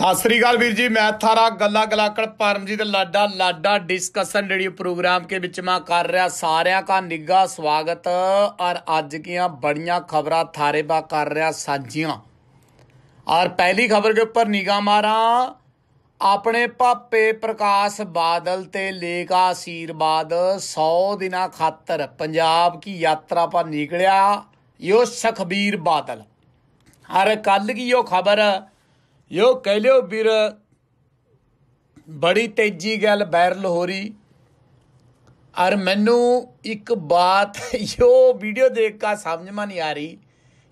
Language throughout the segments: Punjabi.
ਸਤਿ ਸ੍ਰੀ ਅਕਾਲ ਵੀਰ ਜੀ ਮੈਂ ਥਾਰਾ ਗੱਲਾਂ ਗਲਾਕੜ ਪਰਮਜੀਤ ਲਾਡਾ ਲਾਡਾ ਡਿਸਕਸ਼ਨ ਰੇਡੀਓ ਪ੍ਰੋਗਰਾਮ ਕੇ ਵਿੱਚ ਮੈਂ ਕਰ ਰਿਹਾ ਸਾਰਿਆਂ ਦਾ ਨਿੱਘਾ ਸਵਾਗਤ ਔਰ ਅੱਜ ਕੀਆਂ ਬੜੀਆਂ ਖਬਰਾਂ ਥਾਰੇ ਬਾ ਕਰ ਰਿਹਾ ਸਾਂਝੀਆਂ ਔਰ ਪਹਿਲੀ ਖਬਰ ਦੇ ਉੱਪਰ ਨਿਗਾ ਮਾਰਾਂ ਆਪਣੇ ਪਾਪੇ ਪ੍ਰਕਾਸ਼ ਬਾਦਲ ਤੇ ਲੇਗਾ ਅਸ਼ੀਰਵਾਦ 100 ਦਿਨਾਂ ਖਾਤਰ ਪੰਜਾਬ ਕੀ ਯਾਤਰਾ ਪਰ ਨਿਕਲਿਆ ਯੋ ਸਖਬੀਰ ਬਾਦਲ ਅਰੇ ਕੱਲ ਕੀ ਉਹ ਖਬਰ ਹੈ ਯੋ ਕਹਿ ਲਿਓ ਵੀਰ ਬੜੀ ਤੇਜ਼ੀ ਗੱਲ ਵਾਇਰਲ ਹੋ ਰਹੀ ਔਰ ਮੈਨੂੰ ਇੱਕ ਬਾਤ ਯੋ ਵੀਡੀਓ ਦੇਖ ਕੇ ਸਮਝ ਮਾ ਨਹੀਂ ਆ ਰਹੀ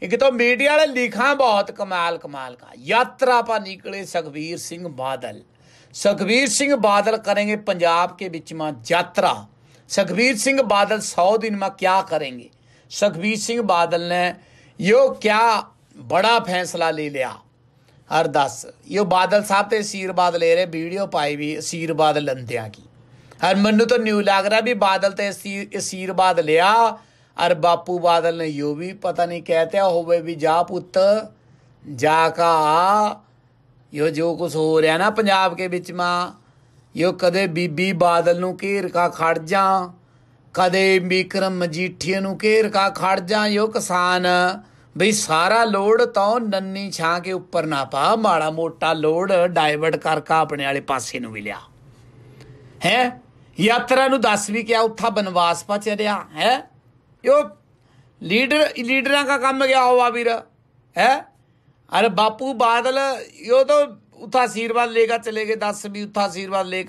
ਇੱਕ ਤਾਂ ਮੀਡੀਆ ਵਾਲੇ ਲਿਖਾਂ ਬਹੁਤ ਕਮਾਲ ਕਮਾਲ ਕਾ ਯਾਤਰਾ ਪਾ ਨਿਕਲੇ ਸੁਖਵੀਰ ਸਿੰਘ ਬਾਦਲ ਸੁਖਵੀਰ ਸਿੰਘ ਬਾਦਲ ਕਰਨਗੇ ਪੰਜਾਬ ਕੇ ਵਿੱਚ ਮਾ ਯਾਤਰਾ ਸੁਖਵੀਰ ਸਿੰਘ ਬਾਦਲ 100 ਦਿਨ ਮਾ ਕੀ ਕਰਨਗੇ ਸੁਖਵੀਰ ਸਿੰਘ ਬਾਦਲ ਨੇ ਯੋ ਕੀ ਬੜਾ ਫੈਸਲਾ ਲੈ ਲਿਆ 10 यो ਬਾਦਲ ਸਾਹਿਬ ਤੇ आशीर्वाद ਲੈ रहे ਵੀਡੀਓ ਪਾਈ ਵੀ आशीर्वाद ਲੰਦਿਆਂ ਕੀ ਹਰ ਮੰਨੂ ਤਾਂ ਨਿਊ ਲੱਗ ਰਿਹਾ ਵੀ ਬਾਦਲ ਤੇ ਅਸੀਰਬਾਦ ਲਿਆ ਅਰ ਬਾਪੂ ਬਾਦਲ ਨੇ ਯੋ ਵੀ ਪਤਾ ਨਹੀਂ ਕਹਤਿਆ ਹੋਵੇ ਵੀ ਜਾ ਪੁੱਤ ਜਾ ਕਾ ਯੋ ਜੋ ਕੁਝ ਹੋ ਰਿਹਾ ਨਾ ਪੰਜਾਬ ਕੇ ਵਿੱਚ ਮਾ ਯੋ ਕਦੇ ਬੀਬੀ ਬਾਦਲ ਨੂੰ ਘੇਰ ਕਾ ਖੜ ਜਾ ਕਦੇ ਵਿਕਰਮ ਮਜੀਠੀਏ ਨੂੰ ਘੇਰ ਕਾ ਖੜ ਜਾ ਯੋ ਕਿਸਾਨ ਬਈ ਸਾਰਾ ਲੋਡ ਤਾਂ ਨੰਨੀ ਛਾਂ ਕੇ ਉੱਪਰ ਨਾ ਪਾ ਮਾੜਾ ਮੋਟਾ ਲੋਡ ਡਾਇਵਰਟ ਕਰਕੇ ਆਪਣੇ ਵਾਲੇ ਪਾਸੇ ਨੂੰ ਵੀ ਲਿਆ ਹੈ ਯਾਤਰਾ ਨੂੰ ਦੱਸ ਵੀ ਕਿਹਾ ਉੱਥਾ ਬਨਵਾਸ ਪਾ ਚੜਿਆ ਹੈ ਯੋ ਲੀਡਰ ਲੀਡਰਾਂ ਦਾ ਕੰਮ ਗਿਆ ਹੋਵਾ ਵੀਰ ਹੈ ਅਰੇ ਬਾਪੂ ਬਾਦਲ ਯੋ ਤਾਂ ਉੱਥਾ ਆਸ਼ੀਰਵਾਦ ਕੇ ਚਲੇ ਗਏ ਦੱਸ ਵੀ ਉੱਥਾ ਆਸ਼ੀਰਵਾਦ ਕੇ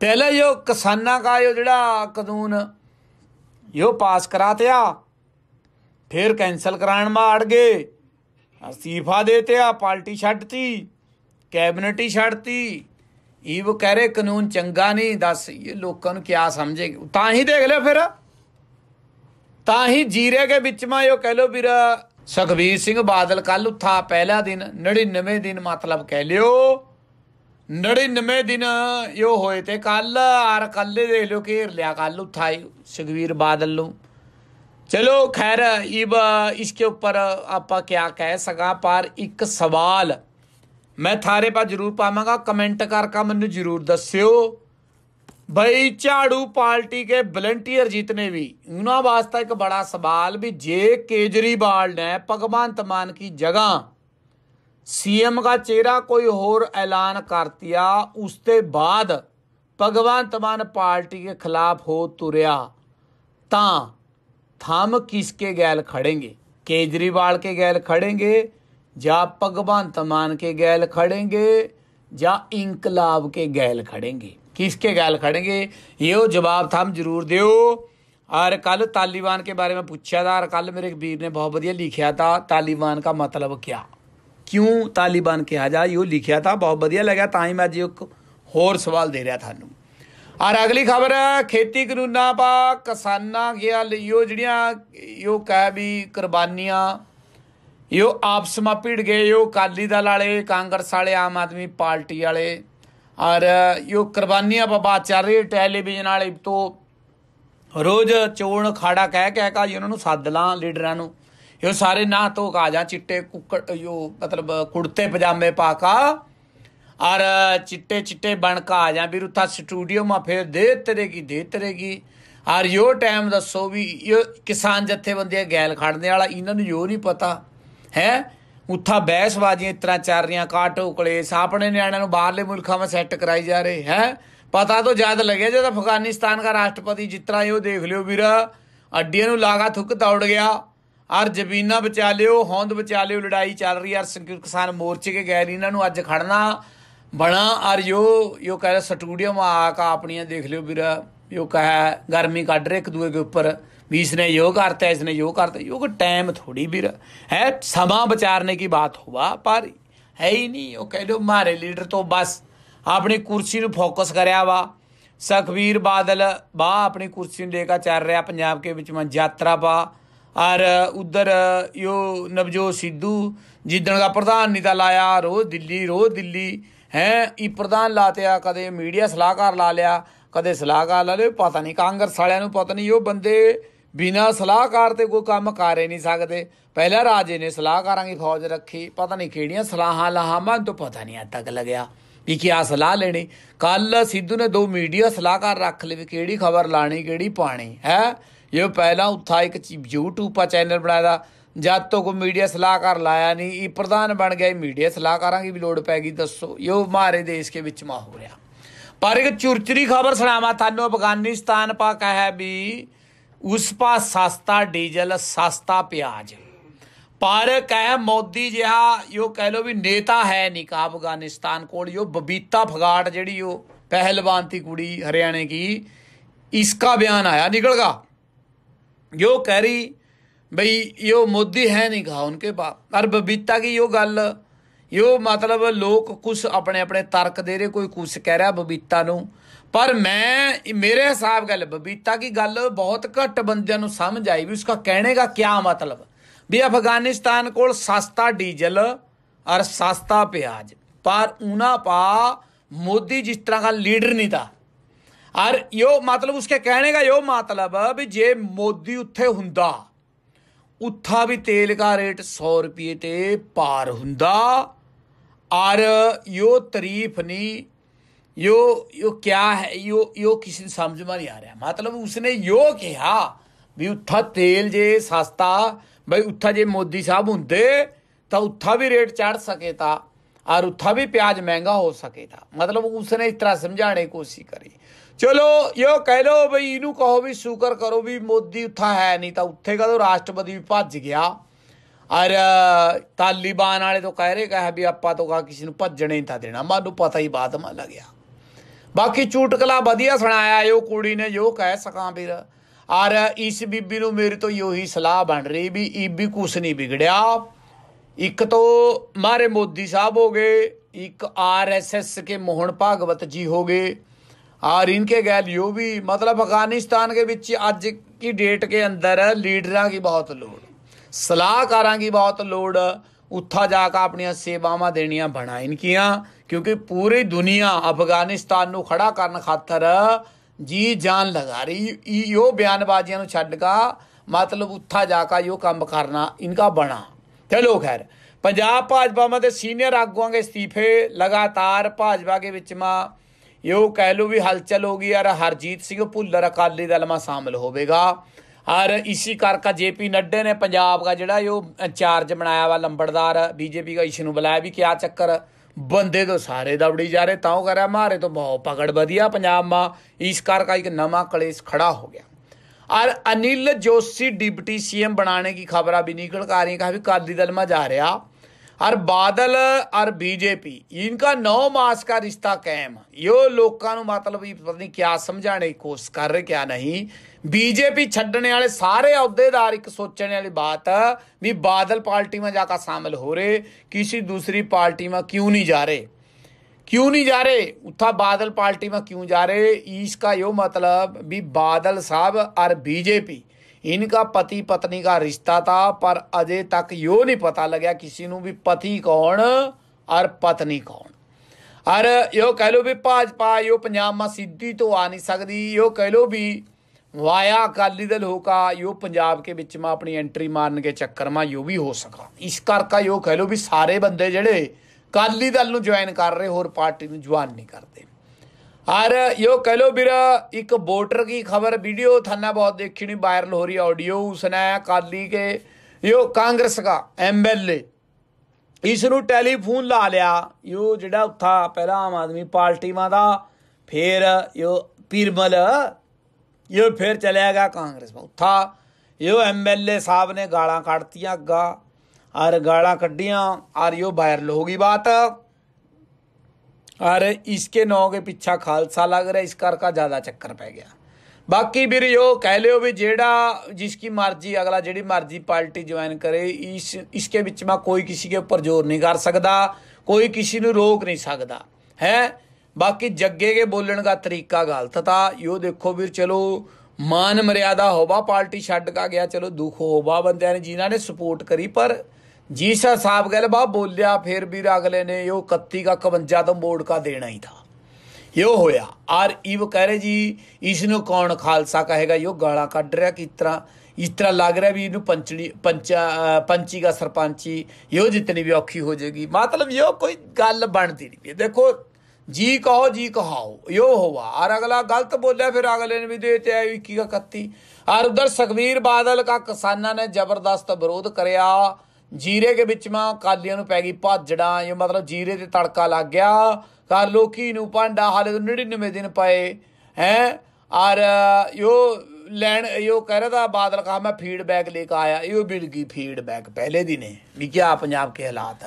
ਪਹਿਲੇ ਯੋ ਕਿਸਾਨਾਂ ਦਾ ਯੋ ਜਿਹੜਾ ਕਾਨੂੰਨ ਯੋ ਪਾਸ ਕਰਾਤਿਆ ਫੇਰ ਕੈਨਸਲ ਕਰਾਣ ਮਾ ਅੜ ਗਏ ਅਸਤੀਫਾ ਦੇਤੇ ਆ ਪਾਰਟੀ ਛੱਡਤੀ ਕੈਬਨਿਟ ਹੀ ਛੱਡਤੀ ਇਹ ਉਹ ਕਹਿ ਰਹੇ ਕਾਨੂੰਨ ਚੰਗਾ ਨਹੀਂ ਦੱਸ ਇਹ ਲੋਕਾਂ ਨੂੰ ਕਿਆ ਸਮਝੇ ਤਾਂ ਹੀ ਦੇਖ ਲਿਓ ਫਿਰ ਤਾਂ ਹੀ ਜੀਰੇ ਦੇ ਵਿੱਚ ਮਾ ਇਹ ਕਹਿ ਲੋ ਵੀਰ ਸੁਖਬੀਰ ਸਿੰਘ ਬਾਦਲ ਕੱਲ ਉੱਥਾ ਪਹਿਲਾ ਦਿਨ 99 ਦਿਨ ਮਤਲਬ ਕਹਿ ਲਿਓ 99 ਦਿਨ ਇਹ ਹੋਏ ਤੇ ਕੱਲ ਆਰ ਕੱਲੇ ਦੇਖ ਲਿਓ ਘੇਰ ਲਿਆ ਕੱਲ ਉੱਥਾ ਸੁਖਬੀਰ ਬਾਦਲ ਨੂੰ ਇਹ खैर इब इसके ਉੱਪਰ ਆਪਾਂ क्या ਕਹਿ ਸਕਾਂ ਪਰ ਇੱਕ ਸਵਾਲ ਮੈਂ ਥਾਰੇ ਪਾ ਜ਼ਰੂਰ ਪਾਵਾਂਗਾ ਕਮੈਂਟ ਕਰਕੇ ਮੈਨੂੰ ਜ਼ਰੂਰ ਦੱਸਿਓ ਬਈ ਝਾੜੂ ਪਾਰਟੀ ਕੇ ਵਲੰਟੀਅਰ ਜਿਤਨੇ ਵੀ ਉਹਨਾਂ ਵਾਸਤੇ ਇੱਕ ਬੜਾ ਸਵਾਲ ਵੀ ਜੇ ਕੇਜਰੀਵਾਲ ਨੇ ਭਗਵੰਤ ਮਾਨ ਕੀ ਜਗ੍ਹਾ ਸੀਐਮ ਦਾ ਚਿਹਰਾ ਕੋਈ ਹੋਰ ਐਲਾਨ ਕਰਤੀਆ ਉਸ ਤੇ ਬਾਅਦ ਭਗਵੰਤ ਮਾਨ ਪਾਰਟੀ ਕੇ ਖਿਲਾਫ ਹੋ ਤੁਰਿਆ ਤਾਂ थम किसके गैल खड़ेंगे केजरीवाल के गैल खड़ेंगे या भगवंत मान के गैल खड़ेंगे या इंकलाब के गैल खड़ेंगे किसके गैल खड़ेंगे ये जवाब थम जरूर दो और कल तालिबान के बारे में पूछा था और कल मेरे वीर ने बहुत बढ़िया लिखा था तालिबान का मतलब क्या क्यों तालिबान कहा जा यो लिखा था बहुत बढ़िया ता ताई मैं अज एक होर सवाल दे रहा थानू ਔਰ ਅਗਲੀ ਖਬਰ ਖੇਤੀ ਕਾਨੂੰਨਾਂ ਪਾ ਕਿਸਾਨਾਂ ਗਿਆ ਲਿਓ ਜਿਹੜੀਆਂ ਯੋ ਕਹਿ ਵੀ ਕੁਰਬਾਨੀਆਂ ਯੋ ਆਪਸ ਮਾ ਪੀੜ ਗਏ ਯੋ ਕਾਲੀ ਦਲ ਵਾਲੇ ਕਾਂਗਰਸ ਵਾਲੇ ਆਮ ਆਦਮੀ ਪਾਰਟੀ ਵਾਲੇ ਔਰ ਯੋ ਕੁਰਬਾਨੀਆਂ ਬਾਤ ਚੱਲ ਰਹੀ ਟੈਲੀਵਿਜ਼ਨ ਵਾਲੇ ਤੋਂ ਰੋਜ਼ ਚੋਣ ਖਾੜਾ ਕਹਿ ਕਹਿ ਕਾ ਜੀ ਉਹਨਾਂ ਨੂੰ ਸੱਦ ਲਾਂ ਲੀਡਰਾਂ ਨੂੰ ਯੋ ਸਾਰੇ ਨਾ ਕਾ ਜਾ ਚਿੱਟੇ ਕੁੱਕੜ ਯੋ ਮਤਲਬ ਕੁੜਤੇ ਪਜਾਮੇ ਪਾ ਕਾ ਚਿੱਟੇ ਚਿੱਟੇ ਬਣ ਕੇ ਆ ਜਾ ਵੀਰ ਉੱਥਾ ਸਟੂਡੀਓ ਮਾ ਫੇਰ ਦੇ ਤੇਰੇ ਕੀ ਦੇ ਤੇਰੇ ਕੀ ਔਰ ਯੋ ਟਾਈਮ ਦੱਸੋ ਵੀ ਇਹ ਕਿਸਾਨ ਜੱਥੇ ਬੰਦੇ ਗੈਲ ਖੜਨੇ ਵਾਲਾ ਇਹਨਾਂ ਨੂੰ ਯੋ ਨਹੀਂ ਪਤਾ ਹੈ ਉੱਥਾ ਬਹਿਸਬਾਜ਼ੀਆਂ ਇਸ ਤਰ੍ਹਾਂ ਚੱਲ ਰਹੀਆਂ ਕਾਟੋ ਕਲੇਸ ਸਾਪਣੇ ਨਿਆਣਿਆਂ ਨੂੰ ਬਾਹਰਲੇ ਮੁਲਕਾਂ ਵਿੱਚ ਸੈੱਟ ਕਰਾਈ ਜਾ ਰਹੇ ਹੈ ਪਤਾ ਤਾਂ ਜਦ ਲੱਗਿਆ ਜਦ ਅਫਗਾਨਿਸਤਾਨ ਦਾ ਰਾਸ਼ਟਰਪਤੀ ਜਿੱਤਰਾ ਇਹੋ ਦੇਖ ਲਿਓ ਵੀਰ ਅੱਡੀਆਂ ਨੂੰ ਲਾਗਾ ਥੁੱਕ ਦੌੜ ਗਿਆ ਔਰ ਜ਼ਮੀਨਾਂ ਬਚਾ ਲਿਓ ਹੌਂਦ ਬਚਾ ਲਿਓ ਲੜਾਈ ਚੱਲ ਰਹੀ ਹੈ ਕਿਸਾਨ ਮੋਰਚੇ ਕੇ ਗੈਰ ਇਹਨਾਂ ਨੂੰ ਅੱਜ ਖੜਨਾ ਬਣਾ और ਯੋ ਯੋ कह ਸਟੂਡੀਓ ਮਾ ਆ ਕਾ ਆਪਣੀਆਂ ਦੇਖ ਲਿਓ बीरा ਯੋ कह ਗਰਮੀ ਕੱਢ ਰੇ ਇੱਕ ਦੂਏ ਦੇ ਉੱਪਰ ਵੀ इसने ਯੋ ਕਰਤਾ है इसने यो ਯੋ है यो का टाइम थोड़ी बीरा है समा बचारने ਕੀ ਬਾਤ ਹੋਵਾ ਪਰ ਹੈ ਹੀ ਨਹੀਂ ਯੋ ਕਹਿ ਲੋ ਮਾਰੇ ਲੀਡਰ ਤੋਂ ਬਸ ਆਪਣੀ ਕੁਰਸੀ ਨੂੰ ਫੋਕਸ ਕਰਿਆ ਵਾ ਸਖਵੀਰ ਬਾਦਲ ਬਾ ਆਪਣੀ ਕੁਰਸੀ ਨੂੰ ਲੈ ਕੇ ਚੱਲ ਰਿਹਾ ਪੰਜਾਬ ਕੇ ਵਿੱਚ ਮੈਂ ਯਾਤਰਾ ਪਾ ਔਰ ਉਧਰ ਯੋ ਨਵਜੋਤ ਸਿੱਧੂ ਜਿੱਦਣ ਦਾ ਪ੍ਰਧਾਨ ਨਹੀਂ ਤਾਂ ਲਾਇਆ ਰੋ ਦਿੱਲੀ ਰੋ ਦਿੱਲੀ ਹੈ ਇਹ ਪ੍ਰਧਾਨ ਲਾਤਿਆ ਕਦੇ ਮੀਡੀਆ ਸਲਾਹਕਾਰ ਲਾ ਲਿਆ ਕਦੇ ਸਲਾਹਕਾਰ ਲਾ ਲਿਆ ਪਤਾ ਨਹੀਂ ਕਾਂਗਰਸ ਵਾਲਿਆਂ ਨੂੰ ਪਤਾ ਨਹੀਂ ਉਹ ਬੰਦੇ ਬਿਨਾ ਸਲਾਹਕਾਰ ਤੇ ਕੋਈ ਕੰਮ ਕਰ ਹੀ ਨਹੀਂ ਸਕਦੇ ਪਹਿਲਾ ਰਾਜੇ ਨੇ ਸਲਾਹਕਾਰਾਂ ਦੀ ਫੌਜ ਰੱਖੀ ਪਤਾ ਨਹੀਂ ਕਿਹੜੀਆਂ ਸਲਾਹਾਂ ਲਾਹਾਂ ਤੋਂ ਪਤਾ ਨਹੀਂ ਤੱਕ ਲੱਗਿਆ ਵੀ ਕੀ ਆ ਸਲਾਹ ਲੈਣੀ ਕੱਲ ਸਿੱਧੂ ਨੇ ਦੋ ਮੀਡੀਆ ਸਲਾਹਕਾਰ ਰੱਖ ਲਏ ਵੀ ਕਿਹੜੀ ਖਬਰ ਲਾਣੀ ਕਿਹੜੀ ਪਾਣੀ ਹੈ ਇਹ ਪਹਿਲਾਂ ਉੱਥਾ ਇੱਕ YouTube ਆ ਚੈਨਲ ਬਣਾਇਆ ਜਦ ਤੋਂ ਕੋਈ ਮੀਡੀਆ ਸਲਾਹਕਾਰ ਲਾਇਆ ਨਹੀਂ ਇਹ ਪ੍ਰਧਾਨ ਬਣ ਗਿਆ ਮੀਡੀਆ ਸਲਾਹਕਾਰਾਂ ਦੀ ਵੀ ਲੋੜ ਪੈ ਗਈ ਦੱਸੋ ਇਹ ਮਾਰੇ ਦੇਸ਼ ਕੇ ਵਿੱਚ ਮਾ ਹੋ ਰਿਹਾ ਪਰ ਇੱਕ ਚੁਰਚਰੀ ਖਬਰ ਸੁਣਾਵਾ ਤੁਹਾਨੂੰ ਅਫਗਾਨਿਸਤਾਨ ਪਾ ਕਹੇ ਵੀ ਉਸ ਪਾ ਸਸਤਾ ਡੀਜ਼ਲ ਸਸਤਾ ਪਿਆਜ਼ ਪਰ ਕਹ ਮੋਦੀ ਜਿਹਾ ਯੋ ਕਹਿ ਲੋ ਵੀ ਨੇਤਾ ਹੈ ਨਹੀਂ ਕਾ ਅਫਗਾਨਿਸਤਾਨ ਕੋਲ ਯੋ ਬਬੀਤਾ ਫਗਾਟ ਜਿਹੜੀ ਉਹ ਪਹਿਲਵਾਨ ਦੀ ਕੁੜੀ ਹਰਿਆਣੇ ਕੀ ਇਸ ਕਾ ਬਿਆਨ ਆਇਆ ਨਿਕਲਗਾ यो कह ਬਈ ਇਹੋ ਮੋਦੀ ਹੈ ਨਹੀਂ ਕਹਾ ਉਹਨਕੇ ਬਾਪ ਅਰ ਬਬੀਤਾ ਕੀ ਇਹੋ ਗੱਲ ਇਹੋ ਮਤਲਬ ਲੋਕ ਕੁਛ ਆਪਣੇ ਆਪਣੇ ਤਰਕ ਦੇ ਰਹੇ ਕੋਈ ਕੁਛ ਕਹਿ ਰਿਹਾ ਬਬੀਤਾ ਨੂੰ ਪਰ ਮੈਂ ਮੇਰੇ ਹਿਸਾਬ ਗੱਲ ਬਬੀਤਾ ਕੀ ਗੱਲ ਬਹੁਤ ਘੱਟ ਬੰਦਿਆਂ ਨੂੰ ਸਮਝ ਆਈ ਵੀ ਉਸਕਾ ਕਹਿਣੇ ਦਾ ਕੀ ਮਤਲਬ ਵੀ ਅਫਗਾਨਿਸਤਾਨ ਕੋਲ ਸਸਤਾ ਡੀਜ਼ਲ ਔਰ ਸਸਤਾ ਪਿਆਜ਼ ਪਰ ਉਹਨਾਂ ਪਾ ਮੋਦੀ ਜਿਸ ਤਰ੍ਹਾਂ ਦਾ ਲੀਡਰ ਨਹੀਂ ਤਾਂ ਔਰ ਇਹੋ ਮਤਲਬ ਉਸਕੇ ਕਹਿਣੇ ਦਾ ਇਹੋ ਮਤਲਬ ਵੀ ਜੇ ਮੋਦੀ ਉੱਥੇ ਹੁੰਦਾ ਉੱਥਾ ਵੀ ਤੇਲ ਦਾ ਰੇਟ 100 ਰੁਪਏ ਤੇ ਪਾਰ ਹੁੰਦਾ ਔਰ ਯੋ ਤਾਰੀਫ ਨਹੀਂ ਯੋ ਯੋ ਕਿਆ ਹੈ ਯੋ ਯੋ ਕਿਸੇ ਨੂੰ ਸਮਝ ਮਾ ਨਹੀਂ ਆ ਰਿਹਾ ਮਤਲਬ ਉਸਨੇ ਯੋ ਕਿਹਾ ਵੀ ਉੱਥਾ ਤੇਲ ਜੇ ਸਸਤਾ ਬਈ ਉੱਥਾ ਜੇ ਮੋਦੀ ਸਾਹਿਬ ਹੁੰਦੇ ਤਾਂ ਉੱਥਾ ਵੀ ਰੇਟ ਚੜ ਸਕੇ ਤਾਂ ਔਰ ਉੱਥਾ ਵੀ ਪਿਆਜ਼ ਮਹਿੰਗਾ ਹੋ ਸਕੇ ਤਾਂ ਮਤਲਬ ਉਸਨੇ ਇਸ ਤਰ੍ਹਾਂ ਸਮਝਾਣੇ ਕੋਸ਼ਿਸ਼ ਕੀਤੀ ਚਲੋ ਯੋ ਕਹਿ ਲੋ ਬਈ ਇਹਨੂੰ ਕਹੋ ਵੀ ਸ਼ੁਕਰ ਕਰੋ ਵੀ ਮੋਦੀ ਉੱਥਾ ਹੈ ਨਹੀਂ ਤਾਂ ਉੱਥੇ ਕਦੋਂ ਰਾਸ਼ਟਰਪਤੀ ਵੀ ਭੱਜ ਗਿਆ ਔਰ ਤਾਲਿਬਾਨ ਵਾਲੇ ਤੋਂ ਕਹਿ ਰਹੇ ਕਹਾ ਵੀ ਆਪਾਂ ਤੋਂ ਕਾ ਕਿਸੇ ਨੂੰ ਭੱਜਣੇ ਨਹੀਂ ਤਾਂ ਦੇਣਾ ਮਾਨੂੰ ਪਤਾ ਹੀ ਬਾਤ ਮੰਨ ਲਗਿਆ ਬਾਕੀ ਚੂਟਕਲਾ ਵਧੀਆ ਸੁਣਾਇਆ ਇਹ ਕੁੜੀ ਨੇ ਜੋ ਕਹਿ ਸਕਾਂ ਵੀਰ ਔਰ ਇਸ ਬੀਬੀ ਨੂੰ ਮੇਰੇ ਤੋਂ ਯੋਹੀ ਸਲਾਹ ਬਣ ਰਹੀ ਵੀ ਵੀ ਕੁਛ ਨਹੀਂ ਵਿਗੜਿਆ ਇੱਕ ਤੋਂ ਮਾਰੇ ਮੋਦੀ ਸਾਹਿਬ ਹੋ ਗਏ ਇੱਕ ਆਰਐਸਐਸ ਕੇ ਮੋਹਨ ਭਾਗਵਤ ਜੀ ਹੋ ਗਏ ਆਰ इनके गैल यू ਵੀ ਮਤਲਬ ਅਫਗਾਨਿਸਤਾਨ ਦੇ ਵਿੱਚ ਅੱਜ ਕੀ ਡੇਟ ਕੇ ਅੰਦਰ ਲੀਡਰਾਂ ਦੀ ਬਹੁਤ ਲੋੜ ਸਲਾਹਕਾਰਾਂ ਦੀ ਬਹੁਤ ਲੋੜ ਉੱਥਾ ਜਾ ਕੇ ਆਪਣੀਆਂ ਸੇਵਾਵਾਂ ਦੇਣੀਆਂ ਬਣਾ ਇਨਕੀਆਂ ਕਿਉਂਕਿ ਪੂਰੀ ਦੁਨੀਆ ਅਫਗਾਨਿਸਤਾਨ ਨੂੰ ਖੜਾ ਕਰਨ ਖਾਤਰ ਜੀ ਜਾਨ ਲਗਾ ਰਹੀ ਉਹ ਬਿਆਨਬਾਜ਼ੀਆਂ ਨੂੰ ਛੱਡ ਕੇ ਮਤਲਬ ਉੱਥਾ ਜਾ ਕੇ ਇਹ ਕੰਮ ਕਰਨਾ ਇਨਕਾ ਬਣਾ ਚਲੋ ਖੈਰ ਪੰਜਾਬ ਭਾਜਪਾ ਦੇ ਸੀਨੀਅਰ ਆਗੂਆਂ ਦੇ ਅਸਤੀਫੇ ਲਗਾਤਾਰ ਭਾਜਪਾ ਦੇ ਵਿੱਚ ਮਾ ਉਹ ਕਹਿ ਲੋ ਵੀ ਹਲਚਲ ਹੋ ਗਈ ਯਾਰ ਹਰਜੀਤ ਸਿੰਘ ਭੁੱਲਰ ਅਕਾਲੀ ਦਲ ਮਾ ਸ਼ਾਮਲ ਹੋਵੇਗਾ ਔਰ ਇਸੇ ਕਰਕੇ ਜੇਪੀ ਨੱਡੇ ਨੇ ਪੰਜਾਬ ਦਾ ਜਿਹੜਾ ਇਹ ਚਾਰਜ ਬਣਾਇਆ ਵਾ ਲੰਬੜਦਾਰ ਬੀਜੇਪੀ ਦਾ ਇਸ਼ੂ ਨੂੰ ਬੁਲਾਇਆ ਵੀ ਕਿਆ ਚੱਕਰ ਬੰਦੇ ਤੋਂ ਸਾਰੇ ਦੌੜੀ ਜਾ ਰਹੇ ਤਾਂ ਉਹ ਮਾਰੇ ਤੋਂ ਬਹੁਤ ਪਕੜ ਵਧੀਆ ਪੰਜਾਬ ਮਾ ਇਸ ਕਰਕੇ ਇੱਕ ਨਵਾਂ ਕਲੇਸ਼ ਖੜਾ ਹੋ ਗਿਆ ਔਰ ਅਨਿਲ ਜੋਸੀ ਡਿਪਟੀ ਸੀਐਮ ਬਣਾਉਣੇ ਦੀ ਖਬਰਾਂ ਵੀ ਨਿਕਲ कर आ रही ਕਾਲੀ ਦਲ ਮਾ ਜਾ ਰਿਹਾ ਔਰ ਬਾਦਲ ਔਰ ਬੀਜੇਪੀ ਇਨਕਾ ਨੌ ਮਾਸ ਦਾ ਰਿਸ਼ਤਾ ਕਾਇਮ ਇਹ ਲੋਕਾਂ ਨੂੰ ਮਤਲਬ ਹੀ ਪਤਾ ਨਹੀਂ ਕਿਆ ਸਮਝਾਣੇ ਦੀ ਕੋਸ਼ਿਸ਼ ਕਰ ਰਹੇ ਕਿਆ ਨਹੀਂ ਬੀਜੇਪੀ ਛੱਡਣ ਵਾਲੇ ਸਾਰੇ ਅਹੁਦੇਦਾਰ ਇੱਕ ਸੋਚਣ ਵਾਲੀ ਬਾਤ ਵੀ ਬਾਦਲ ਪਾਰਟੀ ਮਾ ਜਾ ਕੇ ਸ਼ਾਮਲ ਹੋ ਰਹੇ ਕਿਸੇ ਦੂਸਰੀ ਪਾਰਟੀ ਮਾ ਕਿਉਂ ਨਹੀਂ ਜਾ ਰਹੇ ਕਿਉਂ ਨਹੀਂ ਜਾ ਰਹੇ ਉੱਥਾ ਬਾਦਲ ਪਾਰਟੀ ਵਿੱਚ ਕਿਉਂ ਜਾ ਰਹੇ ਇਸ ਦਾ ਇਹ ਮਤਲਬ ਵੀ ਬਾਦਲ ਸਾਹਿਬ ਔਰ ਬੀਜੇਪੀ ਇਨਕਾ ਪਤੀ ਪਤਨੀ ਦਾ ਰਿਸ਼ਤਾ ਤਾਂ ਪਰ ਅਜੇ ਤੱਕ यो ਨਹੀਂ ਪਤਾ ਲੱਗਿਆ ਕਿਸੇ ਨੂੰ ਵੀ ਪਤੀ ਕੌਣ ਔਰ ਪਤਨੀ ਕੌਣ ਔਰ ਯੋ ਕਹਿ ਲੋ ਵੀ ਭਾਜਪਾ ਯੋ ਪੰਜਾਬ ਮਾ ਸਿੱਧੀ ਤੋਂ ਆ ਨਹੀਂ ਸਕਦੀ ਯੋ ਕਹਿ ਲੋ ਵੀ ਵਾਇਆ ਅਕਾਲੀ ਦਲ ਹੋਕਾ ਯੋ ਪੰਜਾਬ ਕੇ ਵਿੱਚ ਮਾ ਆਪਣੀ ਐਂਟਰੀ ਮਾਰਨ ਕੇ ਚੱਕਰ ਮਾ ਯੋ ਵੀ ਹੋ ਸਕਦਾ ਇਸ ਕਰਕੇ ਯੋ ਕਹਿ ਲੋ ਵੀ ਸਾਰੇ ਬੰਦੇ ਜਿਹੜੇ ਅਕਾਲੀ ਦਲ ਨੂੰ ਜੁਆਇਨ ਕਰ ਰਹੇ ਹੋਰ ਪਾਰਟੀ ਨੂੰ ਜੁਆਇਨ ਨਹੀਂ ਕਰਦੇ ਹਰ ਯੋ ਕਹ ਲੋ एक ਇੱਕ की ਕੀ ਖਬਰ ਵੀਡੀਓ बहुत ਬਹੁਤ नहीं वायरल हो रही ऑडियो उसने अकाली के यो कांग्रेस का एम ਇਸ ਨੂੰ ਟੈਲੀਫੋਨ ਲਾ ਲਿਆ ਯੋ ਜਿਹੜਾ ਉੱਥਾ ਪਹਿਲਾ ਆਮ ਆਦਮੀ ਪਾਰਟੀ ਮਾ ਦਾ ਫਿਰ ਯੋ ਪੀਰਮਲ ਯੋ ਫਿਰ ਚਲਿਆ ਗਿਆ ਕਾਂਗਰਸ ਮਾ ਉੱਥਾ ਯੋ ਐਮਐਲਏ ਸਾਹਿਬ ਨੇ ਗਾਲਾਂ ਕੱਢਤੀਆਂ ਅੱਗਾ ਔਰ ਗਾਲਾਂ ਕੱਢੀਆਂ ਔਰ ਯੋ ਵਾਇਰਲ ਹੋ ਗਈ ਬਾਤ ਔਰ ਇਸਕੇ ਨਾਂ ਕੇ ਪਿੱਛਾ ਖਾਲਸਾ ਲੱਗ ਰਿਹਾ ਇਸ ਕਰ ਕਾ ਜ਼ਿਆਦਾ ਚੱਕਰ ਪੈ ਗਿਆ ਬਾਕੀ ਵੀਰ ਜੋ ਕਹਿ ਲਿਓ ਵੀ ਜਿਹੜਾ ਜਿਸ ਕੀ ਮਰਜ਼ੀ ਅਗਲਾ ਜਿਹੜੀ ਮਰਜ਼ੀ ਪਾਰਟੀ ਜੁਆਇਨ ਕਰੇ ਇਸ ਇਸਕੇ ਵਿੱਚ ਮੈਂ ਕੋਈ ਕਿਸੇ ਕੇ ਉੱਪਰ ਜ਼ੋਰ ਨਹੀਂ ਕਰ ਸਕਦਾ ਕੋਈ ਕਿਸੇ ਨੂੰ ਰੋਕ ਨਹੀਂ ਸਕਦਾ ਹੈ ਬਾਕੀ ਜੱਗੇ ਕੇ ਬੋਲਣ ਦਾ ਤਰੀਕਾ ਗਲਤ ਤਾਂ ਯੋ ਦੇਖੋ ਵੀਰ ਚਲੋ ਮਾਨ ਮਰਿਆਦਾ ਹੋਵਾ ਪਾਰਟੀ ਛੱਡ ਕਾ ਗਿਆ ਚਲੋ ਦੁੱਖ ਹੋਵਾ ਬੰਦਿਆਂ ਨੇ ਜਿਨ੍ਹਾਂ ਨੇ ਸਪੋਰਟ ਕਰੀ ਪਰ ਸਾਹਿਬ ਗੱਲ ਬਾ ਬੋਲਿਆ ਫਿਰ ਵੀ ਅਗਲੇ ਨੇ ਉਹ 31 ਕਾ 52 ਤੋਂ ਮੋੜ ਕਾ ਦੇਣਾ ਹੀ ਥਾ ਇਹ ਹੋਇਆ ਆਰ ਇਹ ਕਹ ਰਹੇ ਜੀ ਇਸ ਨੂੰ ਕੌਣ ਖਾਲਸਾ ਕਹੇਗਾ ਇਹ ਗਾਲਾਂ ਕੱਢ ਰਿਹਾ ਕਿ ਤਰ੍ਹਾਂ ਇਸ ਤਰ੍ਹਾਂ ਲੱਗ ਰਿਹਾ ਵੀ ਇਹਨੂੰ ਪੰਚੜੀ ਪੰਚਾ ਪੰਚੀ ਦਾ ਸਰਪੰਚੀ ਇਹੋ ਜਿੰਨੀ ਵੀ ਔਖੀ ਹੋ ਜਾਏਗੀ ਮਤਲਬ ਇਹ ਕੋਈ ਗੱਲ ਬਣਦੀ ਨਹੀਂ ਦੇਖੋ ਜੀ ਕਹੋ ਜੀ ਕਹਾਓ ਇਹ ਹੋਵਾ ਔਰ ਅਗਲਾ ਗਲਤ ਬੋਲਿਆ ਫਿਰ ਅਗਲੇ ਨੇ ਵੀ ਦੇ ਤੇ ਆਈ 21 31 ਔਰ ਉਧਰ ਸੁਖਵੀਰ ਬਾਦਲ ਕਾ ਕਿਸਾਨਾਂ ਨੇ ਜ਼ਬਰਦਸਤ ਵਿਰੋਧ ਕਰਿਆ ਜੀਰੇ ਦੇ ਵਿੱਚ ਮਾਂ ਕਾਲੀਆਂ ਨੂੰ ਪੈ ਗਈ ਭਾਜੜਾ ਇਹ ਮਤਲਬ ਜੀਰੇ ਤੇ ਤੜਕਾ ਲੱਗ ਗਿਆ ਕਰ ਲੋਕੀ ਨੂੰ ਪਾਂਡਾ ਹਾਲੇ 99 ਦਿਨ ਪਏ ਹੈ ਔਰ ਯੋ ਲੈਣ ਯੋ ਕਹਿ ਰਿਹਾ ਦਾ ਬਾਦਲ ਕਹਾ ਮੈਂ ਫੀਡਬੈਕ ਲੈ ਕੇ ਆਇਆ ਇਹ ਬਿਲ ਗਈ ਫੀਡਬੈਕ ਪਹਿਲੇ ਦਿਨੇ ਵੀ ਕੀ ਆ ਪੰਜਾਬ ਕੇ ਹਾਲਾਤ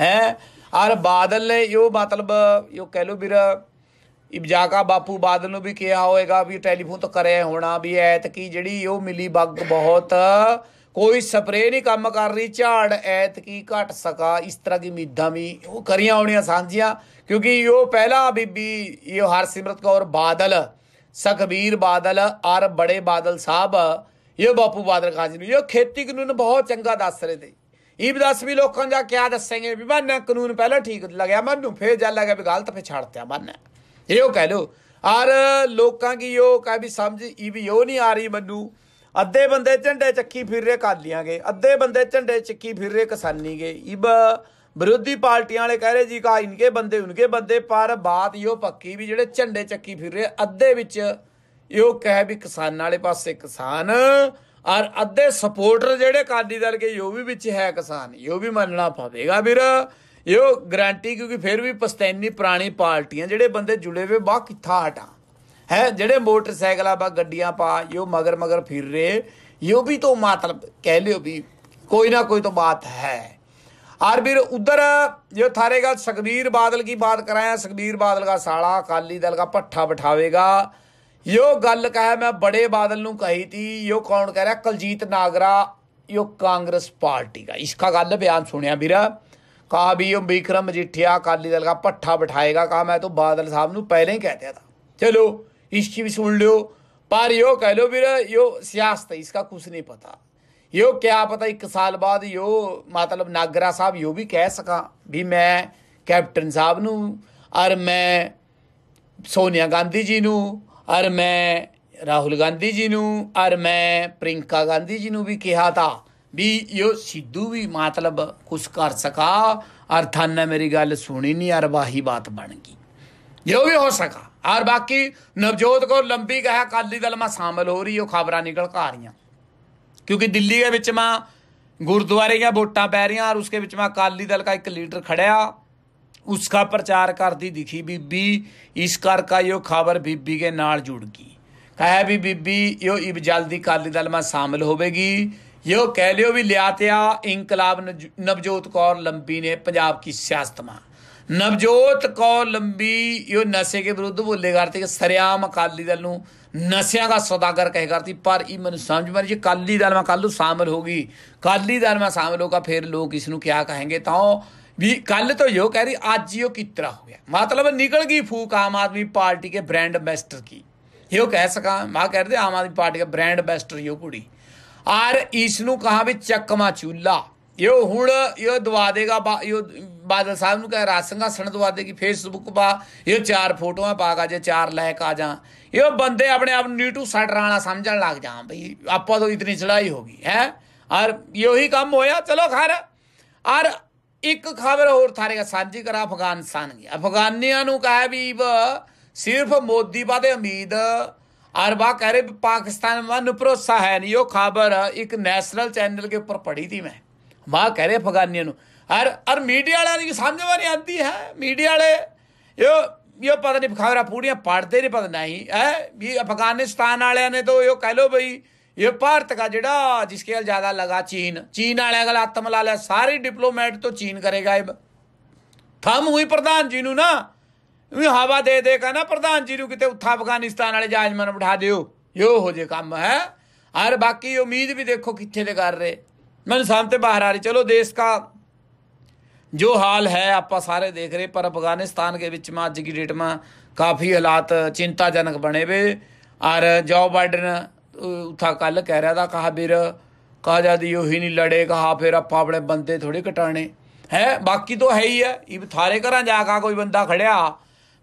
ਹੈ ਔਰ ਬਾਦਲ ਨੇ ਯੋ ਮਤਲਬ ਯੋ ਕਹਿ ਲੋ ਵੀਰ ਇਬਜਾਕਾ ਬਾਪੂ ਬਾਦਲ ਨੂੰ ਵੀ ਕਿਹਾ ਹੋਏਗਾ ਵੀ ਟੈਲੀਫੋਨ ਤੋਂ ਕਰਿਆ ਹੋਣਾ ਵੀ ਐਤ ਕੀ ਜਿਹੜੀ ਉਹ ਮਿਲੀ ਬੱਗ ਬਹੁਤ ਕੋਈ ਸਪਰੇ ਨਹੀਂ ਕੰਮ ਕਰ ਰਹੀ ਝਾੜ ਐਤ ਕੀ ਘਟ ਸਕਾ ਇਸ ਤਰ੍ਹਾਂ ਦੀ ਉਮੀਦਾਂ ਵੀ ਉਹ ਕਰੀਆਂ ਆਉਣੀਆਂ ਸਾਂਝੀਆਂ ਕਿਉਂਕਿ ਉਹ ਪਹਿਲਾ ਬੀਬੀ ਇਹ ਹਰ ਸਿਮਰਤ ਕੌਰ ਬਾਦਲ ਸਖਬੀਰ ਬਾਦਲ ਅਰ ਬੜੇ ਬਾਦਲ ਸਾਹਿਬ ਇਹ ਬਾਪੂ ਬਾਦਲ ਖਾਨ ਜੀ ਇਹ ਖੇਤੀ ਕਾਨੂੰਨ ਬਹੁਤ ਚੰਗਾ ਦੱਸ ਰਹੇ ਤੇ ਇਹ ਵੀ ਦੱਸ ਵੀ ਲੋਕਾਂ ਦਾ ਕੀ ਦੱਸਾਂਗੇ ਵੀ ਬੰਨ ਕਾਨੂੰਨ ਪਹਿਲਾਂ ਠੀਕ ਲੱਗਿਆ ਮੈਨੂੰ ਫੇਰ ਜਾ ਲੱਗਾ ਵੀ ਗਲਤ ਫੇਰ ਛੱਡਤਿਆ ਬੰਨ ਇਹੋ ਕਹਿ ਲੋ ਔਰ ਲੋਕਾਂ ਕੀ ਉਹ ਕਾ ਵੀ ਸਮਝ ਇਹ ਵੀ ਉਹ ਨਹੀਂ ਆ ਰਹੀ ਮੈਨੂੰ ਅੱਧੇ ਬੰਦੇ ਝੰਡੇ ਚੱਕੀ ਫਿਰ ਰਹੇ ਕਾਲੀਆਂਗੇ ਅੱਧੇ ਬੰਦੇ ਝੰਡੇ ਚੱਕੀ ਫਿਰ ਰਹੇ ਕਿਸਾਨੀਗੇ ਇਬ ਵਿਰੋਧੀ ਪਾਰਟੀਆਂ ਵਾਲੇ ਕਹਿ ਰਹੇ ਜੀ ਕਾ ਇਨਕੇ ਬੰਦੇ ਉਨਕੇ ਬੰਦੇ ਪਰ ਬਾਤ ਇਹੋ ਪੱਕੀ ਵੀ ਜਿਹੜੇ ਝੰਡੇ ਚੱਕੀ ਫਿਰ ਰਹੇ ਅੱਧੇ ਵਿੱਚ ਇਹੋ ਕਹਿ ਵੀ ਕਿਸਾਨਾਂ ਵਾਲੇ ਪਾਸੇ ਕਿਸਾਨ ਔਰ ਅੱਧੇ ਸਪੋਰਟਰ ਜਿਹੜੇ ਕਾਦੀ ਦਲ ਕੇ ਯੋ ਵੀ ਵਿੱਚ ਹੈ ਕਿਸਾਨ ਯੋ ਵੀ ਮੰਨਣਾ ਪਵੇਗਾ ਵੀਰ ਇਹੋ ਗਰੰਟੀ ਕਿਉਂਕਿ ਫਿਰ ਵੀ ਪਸਤੈਨੀ ਪੁਰਾਣੀ ਪਾਰਟੀਆਂ ਜਿਹੜੇ ਬੰਦੇ ਜੁੜੇ ਹੋਏ ਬਾ ਕਿੱਥਾ ਹਟਾ ਹੈ ਜਿਹੜੇ ਮੋਟਰਸਾਈਕਲ ਆ ਬਾ ਗੱਡੀਆਂ ਪਾ ਯੋ ਮਗਰ ਮਗਰ ਫਿਰ ਰਹੇ ਯੋ ਵੀ ਤੋਂ ਮਤਲਬ ਕਹਿ ਲਿਓ ਵੀ ਕੋਈ ਨਾ ਕੋਈ ਤਾਂ ਬਾਤ ਹੈ ਆਰ ਵੀਰ ਉਧਰ ਜੋ ਥਾਰੇ ਗੱਲ ਸੁਖਬੀਰ ਬਾਦਲ ਕੀ ਬਾਤ ਕਰਾਇਆ ਸੁਖਬੀਰ ਬਾਦਲ ਦਾ ਸਾਲਾ ਅਕਾਲੀ ਦਲ ਦਾ ਪੱਠਾ ਬਿਠਾਵੇਗਾ ਯੋ ਗੱਲ ਕਹਾ ਮੈਂ ਬੜੇ ਬਾਦਲ ਨੂੰ ਕਹੀ ਤੀ ਯੋ ਕੌਣ ਕਹਿ ਰਿਹਾ ਕਲਜੀਤ ਨਾਗਰਾ ਯੋ ਕਾਂਗਰਸ ਪਾਰਟੀ ਦਾ ਇਸਕਾ ਗੱਲ ਬਿਆਨ ਸੁਣਿਆ ਵੀਰ ਕਾ ਵੀ ਉਹ ਵਿਕਰਮ ਜਿੱਠਿਆ ਅਕਾਲੀ ਦਲ ਦਾ ਪੱਠਾ ਬਿਠਾਏਗਾ ਕਾ ਮੈਂ ਤੋ ਬਾਦਲ ਸਾਹਿਬ ਨੂੰ ਪਹਿਲਾਂ ਹੀ ਕਹਿ ਦਿਆ ਤਾ ਚਲੋ इसकी भी सुन लो पर यो कह लो भी यो सियासत इसका कुछ नहीं पता यो क्या पता एक साल बाद यो मतलब नागरा साहब यो भी कह सका भी मैं कैप्टन साहब नू और मैं सोनिया गांधी जी नू और मैं राहुल गांधी जी नू और मैं प्रियंका गांधी जी नू भी कहा था भी यो सिद्धू भी मतलब कुछ कर सका और थाना मेरी गल सुनी नहीं और वाही बात बन गई जो भी हो सका ਔਰ ਬਾਕੀ ਨਵਜੋਤ ਕੋ ਲੰਬੀ ਗਹਿ ਕਾਲੀ ਦਲ ਮਾ ਸ਼ਾਮਲ ਹੋ ਰਹੀ ਉਹ ਖਬਰਾਂ ਨਿਕਲ ਕਾ ਰਹੀਆਂ ਕਿਉਂਕਿ ਦਿੱਲੀ ਦੇ ਵਿੱਚ ਮਾ ਗੁਰਦੁਆਰੇ ਜਾਂ ਵੋਟਾਂ ਪੈ ਰਹੀਆਂ ਔਰ ਉਸਕੇ ਵਿੱਚ ਮਾ ਕਾਲੀ ਦਲ ਕਾ ਇੱਕ ਲੀਡਰ ਖੜਿਆ ਉਸਕਾ ਪ੍ਰਚਾਰ ਕਰਦੀ ਦਿਖੀ ਬੀਬੀ ਇਸ ਕਰ ਕਾ ਇਹ ਖਬਰ ਬੀਬੀ ਦੇ ਨਾਲ ਜੁੜ ਗਈ ਕਹੇ ਵੀ ਬੀਬੀ ਇਹ ਇਬ ਜਲਦੀ ਕਾਲੀ ਦਲ ਮਾ ਸ਼ਾਮਲ ਹੋਵੇਗੀ ਇਹ ਕਹਿ ਲਿਓ ਵੀ ਲਿਆਤਿਆ ਇਨਕਲਾਬ ਨਵਜੋਤ ਕੌਰ ਲੰਬੀ ਨੇ ਪੰਜਾਬ ਕੀ ਸਿਆਸਤ ਮਾ ਨਵਜੋਤ ਕੌਰ ਲੰਬੀ ਇਹ ਨਸ਼ੇ ਦੇ ਵਿਰੁੱਧ ਬੋਲੇ ਕਰਤੀ ਕਿ ਸਰਿਆਮ ਅਕਾਲੀ ਦਲ ਨੂੰ ਨਸ਼ਿਆਂ ਦਾ ਸੌਦਾਗਰ ਕਹੇ ਕਰਤੀ ਪਰ ਇਹ ਮੈਨੂੰ ਸਮਝ ਮਰ ਜੇ ਕਾਲੀ ਦਲ ਮੈਂ ਕੱਲ ਨੂੰ ਸ਼ਾਮਲ ਗਈ ਕਾਲੀ ਦਲ ਮੈਂ ਸ਼ਾਮਲ ਹੋਗਾ ਫਿਰ ਲੋਕ ਇਸ ਨੂੰ ਕਿਆ ਕਹਾਂਗੇ ਤਾਂ ਵੀ ਕੱਲ ਤੋਂ ਯੋ ਕਹਿ ਰਹੀ ਅੱਜ ਯੋ ਕਿਤਰਾ ਹੋ ਗਿਆ ਮਤਲਬ ਨਿਕਲ ਗਈ ਫੂਕ ਆਮ ਆਦਮੀ ਪਾਰਟੀ ਕੇ ਬ੍ਰਾਂਡ ਐਮਬੈਸਡਰ ਕੀ ਇਹੋ ਕਹਿ ਸਕਾਂ ਮਾ ਕਹਿੰਦੇ ਆਮ ਆਦਮੀ ਪਾਰਟੀ ਕੇ ਬ੍ਰਾਂਡ ਐਮਬੈਸਡਰ ਯੋ ਕੁੜੀ ਆਰ ਇਸ ਨੂੰ ਕਹਾ ਵੀ ਚੱਕਮਾ ਚੂਲਾ यो हूँ यो देगा बा यो बादल साहब ने कह रासंगा सण दवा देगी फेसबुक पा यो चार फोटो पागा का जे चार लैक आ जा यो बंदे अपने आप नीटू सटराना समझन लग जा भाई आप तो इतनी चढ़ाई होगी है और यो ही काम होया चलो खैर और एक खबर और थारे साझी करा अफगानिस्तान की अफगानिया कहा भी सिर्फ मोदी पा दे उम्मीद और वह कह रहे पाकिस्तान वन में प्रोत्साहन यो खबर एक नैशनल चैनल के ऊपर पढ़ी थी मैं વાહ કરે ફગાન્યનું અરે અરે મીડિયાળાની સામજવાની આતી હે મીડિયાળે યો यो पता नहीं खबरा पूड़ियाँ पाड़ते नहीं पता नहीं है ये अफगानिस्तान वाले ने तो यो कह लो भाई ये भारत का जड़ा जिसके अल ज़्यादा लगा चीन चीन वाले गल हत्थ मिला लिया सारे डिप्लोमैट तो चीन करेगा ये थम हुई प्रधान जी ना हवा दे देगा ना प्रधान जी कितने उत्था अफगानिस्तान वाले जहाज मन बिठा दो यो हो जे काम है और बाकी उम्मीद भी देखो कितने कर रहे ਮੈਨੂੰ ਤੇ ਬਾਹਰ ਆ ਰਹੀ ਚਲੋ ਦੇਸ਼ ਦਾ ਜੋ ਹਾਲ ਹੈ ਆਪਾਂ ਸਾਰੇ ਦੇਖ ਰਹੇ ਪਰ ਅਫਗਾਨਿਸਤਾਨ ਦੇ ਵਿੱਚ ਮਾ ਅੱਜ ਦੀ ਡੇਟ ਮਾ ਕਾਫੀ ਹਾਲਾਤ ਚਿੰਤਾਜਨਕ ਬਣੇ ਵੇ ਔਰ ਜੋ ਬਾਈਡਨ ਉਥਾ ਕੱਲ ਕਹਿ ਰਿਹਾ ਦਾ ਕਹਾ ਵੀਰ ਕਹਾ ਜਾਦੀ ਯੋ ਹੀ ਨਹੀਂ ਲੜੇ ਕਹਾ ਫਿਰ ਆਪਾਂ ਆਪਣੇ ਬੰਦੇ ਥੋੜੇ ਘਟਾਣੇ ਹੈ ਬਾਕੀ ਤਾਂ ਹੈ ਹੀ ਹੈ ਇਹ ਥਾਰੇ ਘਰਾਂ ਜਾ ਕੇ ਕੋਈ ਬੰਦਾ ਖੜਿਆ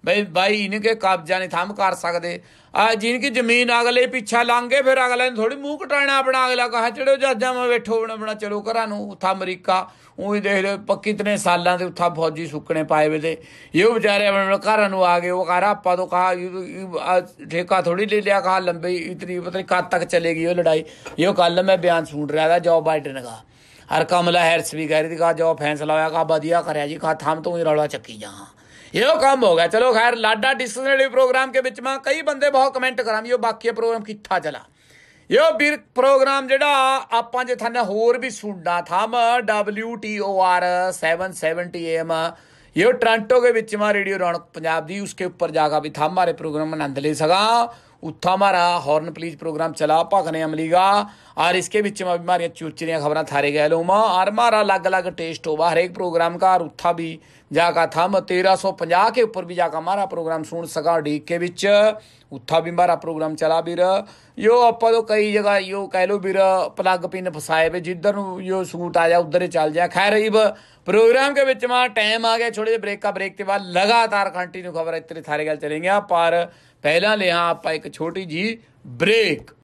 ਬਈ ਬਾਈ ਕੇ ਕਬਜ਼ਾ ਨਹੀਂ ਥੰਮ ਕਰ ਸਕਦੇ ਆ ਜਿਨ ਕੀ ਜ਼ਮੀਨ ਅਗਲੇ ਪਿੱਛਾ ਲੰਗੇ ਫਿਰ ਅਗਲੇ ਨੂੰ ਥੋੜੀ ਮੂੰਹ ਕਟਾਣਾ ਆਪਣਾ ਅਗਲਾ ਕਹਾ ਚੜੋ ਜਾਜਾ ਮੈਂ ਬੈਠੋ ਬਣਾ ਬਣਾ ਚਲੋ ਘਰਾਂ ਨੂੰ ਉਥਾ ਅਮਰੀਕਾ ਉਹੀ ਦੇਖ ਲੋ ਪੱਕੀ ਤਨੇ ਸਾਲਾਂ ਦੇ ਉਥਾ ਫੌਜੀ ਸੁੱਕਣੇ ਪਾਏ ਵੇ ਤੇ ਇਹ ਵਿਚਾਰੇ ਆਪਣੇ ਘਰਾਂ ਨੂੰ ਆ ਗਏ ਉਹ ਕਹਾ ਆਪਾਂ ਤੋਂ ਕਹਾ ਠੇਕਾ ਥੋੜੀ ਲੈ ਲਿਆ ਕਹਾ ਲੰਬੀ ਇਤਨੀ ਪਤਾ ਨਹੀਂ ਕਦ ਤੱਕ ਚਲੇਗੀ ਉਹ ਲੜਾਈ ਇਹ ਕੱਲ ਮੈਂ ਬਿਆਨ ਸੁਣ ਰਿਹਾ ਦਾ ਜੋ ਬਾਈਡਨ ਦਾ ਹਰ ਕਮਲਾ ਹੈਰਸ ਵੀ ਕਹਿ ਰਹੀ ਸੀ ਕਹਾ ਜੋ ਫੈਸਲਾ ਹੋਇਆ ਕਹਾ ਵਧੀਆ ਕਰਿਆ ਜੀ ਕਹਾ ਥਾਮ ਤੂੰ ਰੌਲਾ ਚੱਕੀ ਜਾ यो कम हो गया चलो खैर लाडा डिक्शनरी प्रोग्राम के बिच में कई बंदे बहुत कमेंट करा यो बाकी प्रोग्राम किथा चला यो बीर प्रोग्राम जड़ा आप थाने होर भी सुनना था म T O R seven seventy M ये टोरंटो के बिच में रेडियो रौनक पंजाब दी उसके उपर जाकर भी था मारे प्रोग्राम आनंद ले सका उत्था मारा हॉर्न प्लीज प्रोग्राम चला भगने अमलीगा ਔਰ ਇਸਕੇ ਵਿੱਚ ਬਿਮਾਰੀਆਂ ਚੂਚਰੀਆਂ ਖਬਰਾਂ ਥਾਰੇ ਗਏ ਲੋਮਾ ਆਰਮਾਰਾ अलग ਅਲੱਗ ਟੇਸਟ ਹੋਵਾ हरेक प्रोग्राम का और उत्था भी जाका थम तेरह सौ पंजा के उपर भी जाका हमारा प्रोग्राम सुन सका डीक के बिच उत्था भी हमारा प्रोग्राम चला भीर यो आप तो कई जगह यो कह लो भीर प्लग पिन फसाए भी जिधर यो सूट आ जाए उधर ही चल जाए खैर इब प्रोग्राम के बिच में टाइम आ गया छोटे जे ब्रेक ब्रेक के बाद लगातार कंटिन्यू खबर इतने थारे गल चलेंगे पर पहला ले हाँ, आप एक छोटी जी ब्रेक